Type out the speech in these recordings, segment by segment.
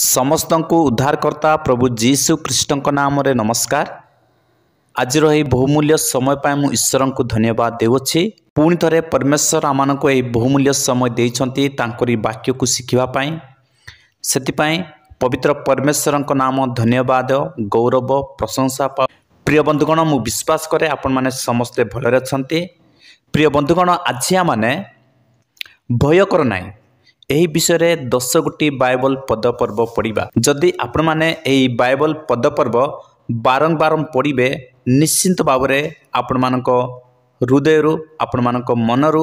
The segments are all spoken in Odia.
ସମସ୍ତଙ୍କୁ ଉଦ୍ଧାରକର୍ତ୍ତା ପ୍ରଭୁ ଯୀଶୁ ଖ୍ରୀଷ୍ଟଙ୍କ ନାମରେ ନମସ୍କାର ଆଜିର ଏହି ବହୁମୂଲ୍ୟ ସମୟ ପାଇଁ ମୁଁ ଈଶ୍ୱରଙ୍କୁ ଧନ୍ୟବାଦ ଦେଉଅଛି ପୁଣି ଥରେ ପରମେଶ୍ୱର ଆମମାନଙ୍କୁ ଏହି ବହୁମୂଲ୍ୟ ସମୟ ଦେଇଛନ୍ତି ତାଙ୍କରି ବାକ୍ୟକୁ ଶିଖିବା ପାଇଁ ସେଥିପାଇଁ ପବିତ୍ର ପରମେଶ୍ୱରଙ୍କ ନାମ ଧନ୍ୟବାଦ ଗୌରବ ପ୍ରଶଂସା ପ୍ରିୟ ବନ୍ଧୁଗଣ ମୁଁ ବିଶ୍ୱାସ କରେ ଆପଣମାନେ ସମସ୍ତେ ଭଲରେ ଅଛନ୍ତି ପ୍ରିୟ ବନ୍ଧୁଗଣ ଆଜି ଆମମାନେ ଭୟ କର ନାହିଁ ଏହି ବିଷୟରେ ଦଶ ଗୋଟି ବାଇବଲ ପଦପର୍ବ ପଢ଼ିବା ଯଦି ଆପଣମାନେ ଏହି ବାଇବଲ ପଦପର୍ବ ବାରମ୍ବାର ପଢ଼ିବେ ନିଶ୍ଚିନ୍ତ ଭାବରେ ଆପଣମାନଙ୍କ ହୃଦୟରୁ ଆପଣମାନଙ୍କ ମନରୁ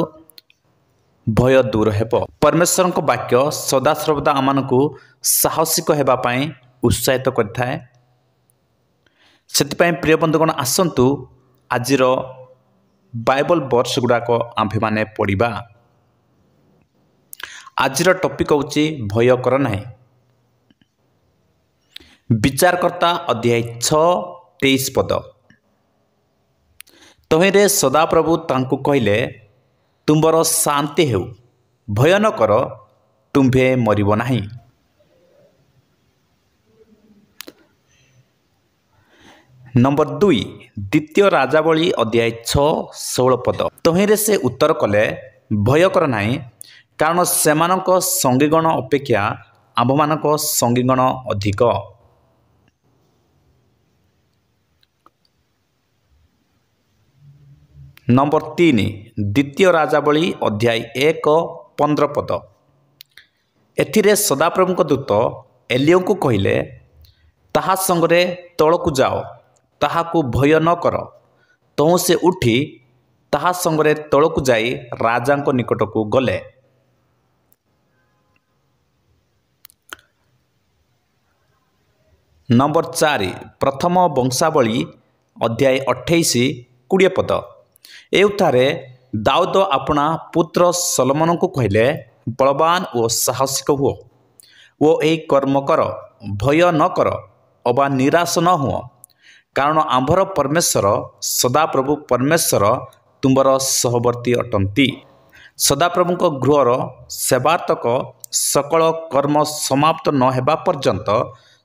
ଭୟ ଦୂର ହେବ ପରମେଶ୍ୱରଙ୍କ ବାକ୍ୟ ସଦାସର୍ବଦା ଆମମାନଙ୍କୁ ସାହସିକ ହେବା ପାଇଁ ଉତ୍ସାହିତ କରିଥାଏ ସେଥିପାଇଁ ପ୍ରିୟ ବନ୍ଧୁଗଣ ଆସନ୍ତୁ ଆଜିର ବାଇବଲ ବର୍ଷ ଗୁଡ଼ାକ ଆମ୍ଭେମାନେ ପଢ଼ିବା ଆଜିର ଟପିକ୍ ହେଉଛି ଭୟ କର ନାହିଁ ବିଚାରକର୍ତ୍ତା ଅଧ୍ୟାୟ ଛଅ ତେଇଶ ପଦ ତହିଁରେ ସଦାପ୍ରଭୁ ତାଙ୍କୁ କହିଲେ ତୁମ୍ଭର ଶାନ୍ତି ହେଉ ଭୟ ନ କର ତୁମ୍ଭେ ମରିବ ନାହିଁ ନମ୍ବର ଦୁଇ ଦ୍ୱିତୀୟ ରାଜାବଳୀ ଅଧ୍ୟାୟ ଛଅ ଷୋହଳ ପଦ ତହିଁରେ ସେ ଉତ୍ତର କଲେ ଭୟ କର ନାହିଁ କାରଣ ସେମାନଙ୍କ ସଙ୍ଗୀଗଣ ଅପେକ୍ଷା ଆମ୍ଭମାନଙ୍କ ସଙ୍ଗୀଗଣ ଅଧିକ ନମ୍ବର ତିନି ଦ୍ୱିତୀୟ ରାଜାବଳୀ ଅଧ୍ୟାୟ ଏକ ପନ୍ଦର ପଦ ଏଥିରେ ସଦାପ୍ରଭୁଙ୍କ ଦୂତ ଏଲିଓଙ୍କୁ କହିଲେ ତାହା ସଙ୍ଗରେ ତଳକୁ ଯାଅ ତାହାକୁ ଭୟ ନ କର ତହୁଁ ସେ ଉଠି ତାହା ସଙ୍ଗରେ ତଳକୁ ଯାଇ ରାଜାଙ୍କ ନିକଟକୁ ଗଲେ ନମ୍ବର ଚାରି ପ୍ରଥମ ବଂଶାବଳୀ ଅଧ୍ୟାୟ ଅଠେଇଶ କୋଡ଼ିଏ ପଦ ଏଠାରେ ଦାଉଦ ଆପଣା ପୁତ୍ର ସଲମନଙ୍କୁ କହିଲେ ବଳବାନ ଓ ସାହସିକ ହୁଅ ଓ ଏହି କର୍ମ କର ଭୟ ନ କର ଅବା ନିରାଶ ନ ହୁଅ କାରଣ ଆମ୍ଭର ପରମେଶ୍ୱର ସଦାପ୍ରଭୁ ପରମେଶ୍ୱର ତୁମ୍ଭର ସହବର୍ତ୍ତୀ ଅଟନ୍ତି ସଦାପ୍ରଭୁଙ୍କ ଗୃହର ସେବାର୍ଥକ ସକଳ କର୍ମ ସମାପ୍ତ ନ ହେବା ପର୍ଯ୍ୟନ୍ତ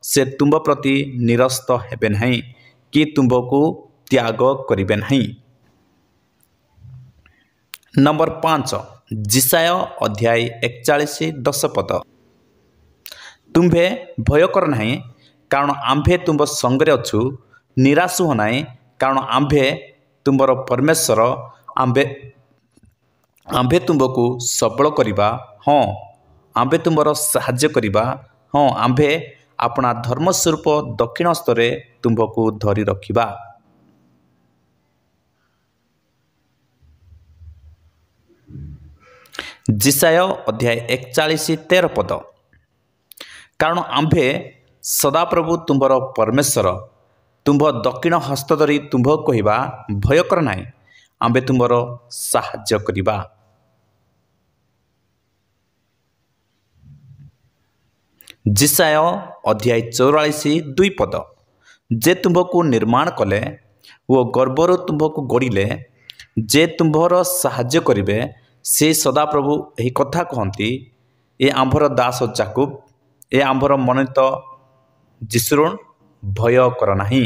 ସେ ତୁମ୍ଭ ପ୍ରତି ନିରସ୍ତ ହେବେ ନାହିଁ କି ତୁମ୍ଭକୁ ତ୍ୟାଗ କରିବେ ନାହିଁ ନମ୍ବର ପାଞ୍ଚ ଜିସାୟ ଅଧ୍ୟାୟ ଏକଚାଳିଶ ଦଶ ପଦ ତୁମ୍ଭେ ଭୟ କର ନାହିଁ କାରଣ ଆମ୍ଭେ ତୁମ୍ଭ ସଙ୍ଗରେ ଅଛୁ ନିରାଶ ହୁଅ ନାହିଁ କାରଣ ଆମ୍ଭେ ତୁମ୍ଭର ପରମେଶ୍ୱର ଆମ୍ଭେ ଆମ୍ଭେ ତୁମ୍ଭକୁ ସବଳ କରିବା ହଁ ଆମ୍ଭେ ତୁମ୍ଭର ସାହାଯ୍ୟ କରିବା ହଁ ଆମ୍ଭେ ଆପଣା ଧର୍ମସ୍ୱରୂପ ଦକ୍ଷିଣସ୍ତରେ ତୁମ୍ଭକୁ ଧରି ରଖିବା ଜିସାୟ ଅଧ୍ୟାୟ ଏକଚାଳିଶ ତେର ପଦ କାରଣ ଆମ୍ଭେ ସଦାପ୍ରଭୁ ତୁମ୍ଭର ପରମେଶ୍ୱର ତୁମ୍ଭ ଦକ୍ଷିଣ ହସ୍ତ ଧରି ତୁମ୍ଭ କହିବା ଭୟକର ନାହିଁ ଆମ୍ଭେ ତୁମ୍ଭର ସାହାଯ୍ୟ କରିବା ଜିସାୟ ଅଧ୍ୟାୟ ଚଉରାଳିଶ ଦୁଇ ପଦ ଯେ ତୁମ୍ଭକୁ ନିର୍ମାଣ କଲେ ଓ ଗର୍ବରୁ ତୁମ୍ଭକୁ ଗଡ଼ିଲେ ଯେ ତୁମ୍ଭର ସାହାଯ୍ୟ କରିବେ ସେ ସଦାପ୍ରଭୁ ଏହି କଥା କହନ୍ତି ଏ ଆମ୍ଭର ଦାସ ଚାକୁବ ଏ ଆମ୍ଭର ମନୋନୀତ ଯିଶୁଣ ଭୟ କର ନାହିଁ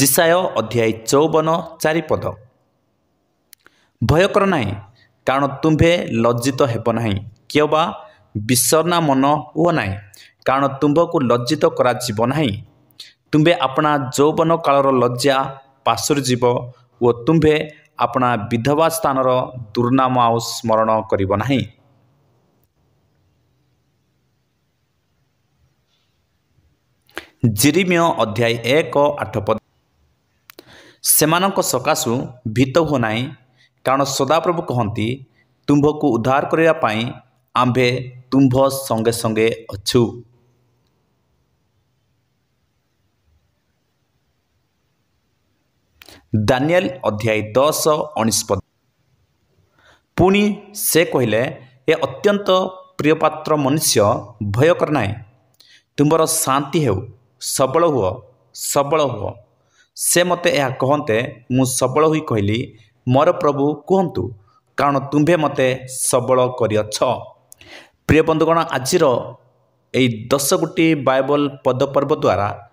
ଜିସାୟ ଅଧ୍ୟାୟ ଚଉବନ ଚାରିପଦ ଭୟ କର ନାହିଁ କାରଣ ତୁମ୍ଭେ ଲଜ୍ଜିତ ହେବ ନାହିଁ କିଏ ବା ବିଷନା ମନ ହୁଅ ନାହିଁ କାରଣ ତୁମ୍ଭକୁ ଲଜ୍ଜିତ କରାଯିବ ନାହିଁ ତୁମ୍ଭେ ଆପଣା ଯୌବନ କାଳର ଲଜ୍ଜା ପାଶୁରିଯିବ ଓ ତୁମ୍ଭେ ଆପଣା ବିଧବା ସ୍ଥାନର ଦୁର୍ନାମ ଆଉ ସ୍ମରଣ କରିବ ନାହିଁ ଜିରିମିୟ ଅଧ୍ୟାୟ ଏକ ଆଠ ପଦ ସେମାନଙ୍କ ସକାଶୁ ଭିତ ହୁଅ ନାହିଁ କାରଣ ସଦାପ୍ରଭୁ କହନ୍ତି ତୁମ୍ଭକୁ ଉଦ୍ଧାର କରିବା ପାଇଁ ଆମ୍ଭେ ତୁମ୍ଭ ସଙ୍ଗେ ସଙ୍ଗେ ଅଛୁ ଦାନିଆଲ ଅଧ୍ୟାୟ ଦଶ ଅଣିଷ୍ପଦ ପୁଣି ସେ କହିଲେ ଏ ଅତ୍ୟନ୍ତ ପ୍ରିୟ ପାତ୍ର ମନୁଷ୍ୟ ଭୟ କର ନାହିଁ ତୁମ୍ଭର ଶାନ୍ତି ହେଉ ସବଳ ହୁଅ ସବଳ ହୁଅ ସେ ମୋତେ ଏହା କହନ୍ତେ ମୁଁ ସବଳ ହୋଇ କହିଲି ମୋର ପ୍ରଭୁ କୁହନ୍ତୁ କାରଣ ତୁମ୍ଭେ ମୋତେ ସବଳ କରିଅଛ ପ୍ରିୟ ବନ୍ଧୁଗଣ ଆଜିର ଏଇ ଦଶ ଗୋଟି ବାଇବଲ ପଦ ପର୍ବ ଦ୍ୱାରା